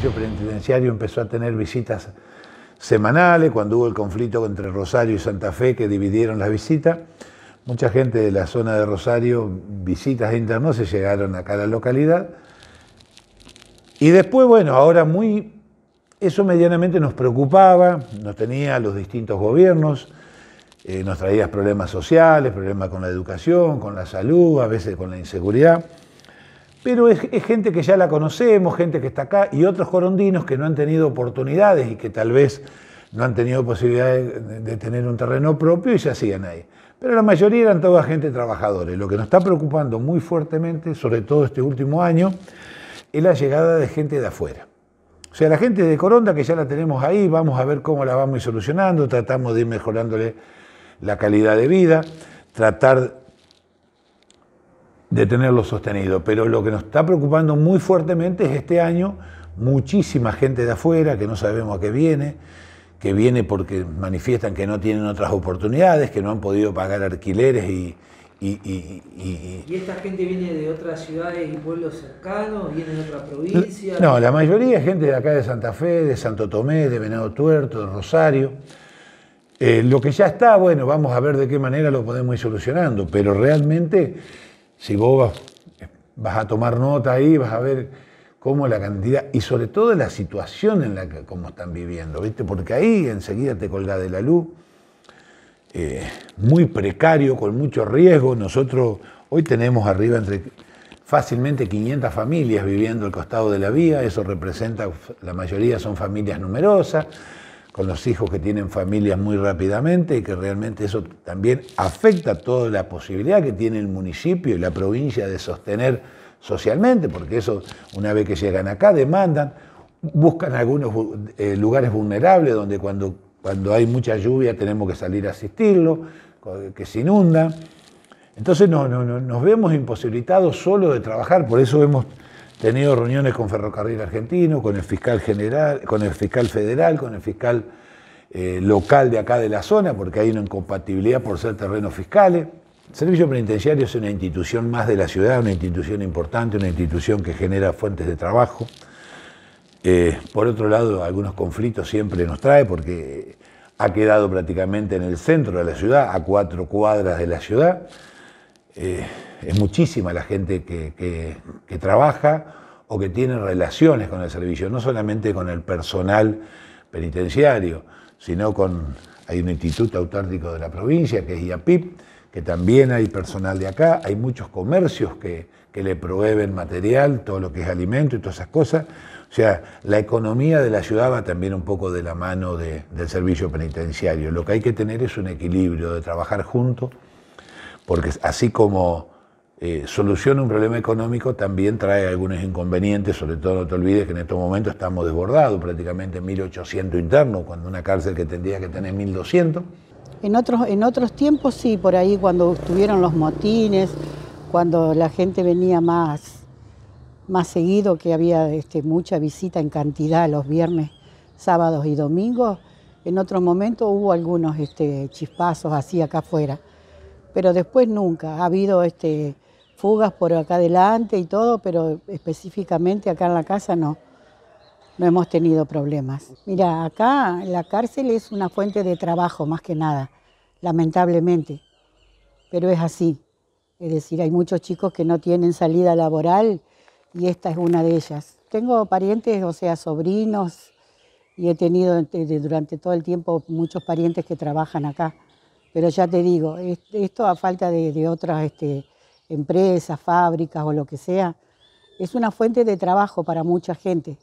servicio penitenciario empezó a tener visitas semanales, cuando hubo el conflicto entre Rosario y Santa Fe que dividieron las visitas. Mucha gente de la zona de Rosario, visitas internos, se llegaron acá a la localidad. Y después, bueno, ahora muy, eso medianamente nos preocupaba, nos tenía los distintos gobiernos, eh, nos traía problemas sociales, problemas con la educación, con la salud, a veces con la inseguridad pero es, gente que ya la conocemos, gente que está acá, y otros corondinos que no han tenido oportunidades y que tal vez no han tenido posibilidad de, tener un terreno propio y se hacían ahí. Pero la mayoría eran toda gente trabajadora, lo que nos está preocupando muy fuertemente, sobre todo este último año, es la llegada de gente de afuera. O sea, la gente de Coronda, que ya la tenemos ahí, vamos a ver cómo la vamos a ir solucionando, tratamos de ir mejorándole la calidad de vida, tratar de tenerlo sostenido. Pero lo que nos está preocupando muy fuertemente es este año muchísima gente de afuera que no sabemos a qué viene, que viene porque manifiestan que no tienen otras oportunidades, que no han podido pagar alquileres y... Y, esta gente viene de otras ciudades y pueblos cercanos? ¿Viene de otra provincia? No, la mayoría es gente de acá de Santa Fe, de Santo Tomé, de Venado Tuerto, de Rosario. Eh, lo que ya está, bueno, vamos a ver de qué manera lo podemos ir solucionando, pero realmente si vos vas, a tomar nota ahí, vas a ver cómo la cantidad, y sobre todo la situación en la que cómo están viviendo, ¿viste? Porque ahí enseguida te colga de la luz. Eh, muy precario, con mucho riesgo. Nosotros hoy tenemos arriba entre fácilmente 500 familias viviendo al costado de la vía, eso representa, la mayoría son familias numerosas, con los hijos que tienen familias muy rápidamente y que realmente eso también afecta toda la posibilidad que tiene el municipio y la provincia de sostener socialmente, porque eso una vez que llegan acá demandan, buscan algunos eh, lugares vulnerables donde cuando, cuando hay mucha lluvia tenemos que salir a asistirlo, que se inunda. Entonces nos vemos imposibilitados solo de trabajar, por eso vemos tenido reuniones con Ferrocarril Argentino, con el fiscal general, con el fiscal federal, con el fiscal eh, local de acá de la zona, porque hay una incompatibilidad por ser terrenos fiscales. El Servicio Penitenciario es una institución más de la ciudad, una institución importante, una institución que genera fuentes de trabajo. Eh, por otro lado, algunos conflictos siempre nos trae porque ha quedado prácticamente en el centro de la ciudad, a cuatro cuadras de la ciudad. Eh, es muchísima la gente que, que trabaja o que tiene relaciones con el servicio, no solamente con el personal penitenciario, sino con, hay un instituto autártico de la provincia, que es IAPIP, que también hay personal de acá, hay muchos comercios que, que le proveen material, todo lo que es alimento y todas esas cosas. O sea, la economía de la ciudad va también un poco de la mano del servicio penitenciario. Lo que hay que tener es un equilibrio de trabajar juntos, porque así como eh, soluciona un problema económico también trae algunos inconvenientes, sobre todo no te olvides que en estos momentos estamos desbordados, prácticamente 1.800 internos, cuando una cárcel que tendría que tener 1.200. En otros, en otros tiempos sí, por ahí cuando estuvieron los motines, cuando la gente venía más, más seguido, que había este, mucha visita en cantidad los viernes, sábados y domingos, en otros momentos hubo algunos este, chispazos así acá afuera, pero después nunca ha habido este, fugas por acá adelante y todo, pero específicamente acá en la casa no, no hemos tenido problemas. Mira, acá la cárcel es una fuente de trabajo más que nada, lamentablemente, pero es así. Es decir, hay muchos chicos que no tienen salida laboral y esta es una de ellas. Tengo parientes, o sea, sobrinos, y he tenido durante todo el tiempo muchos parientes que trabajan acá. Pero ya te digo, esto a falta de, otras... Este, empresas, fábricas o lo que sea, es una fuente de trabajo para mucha gente.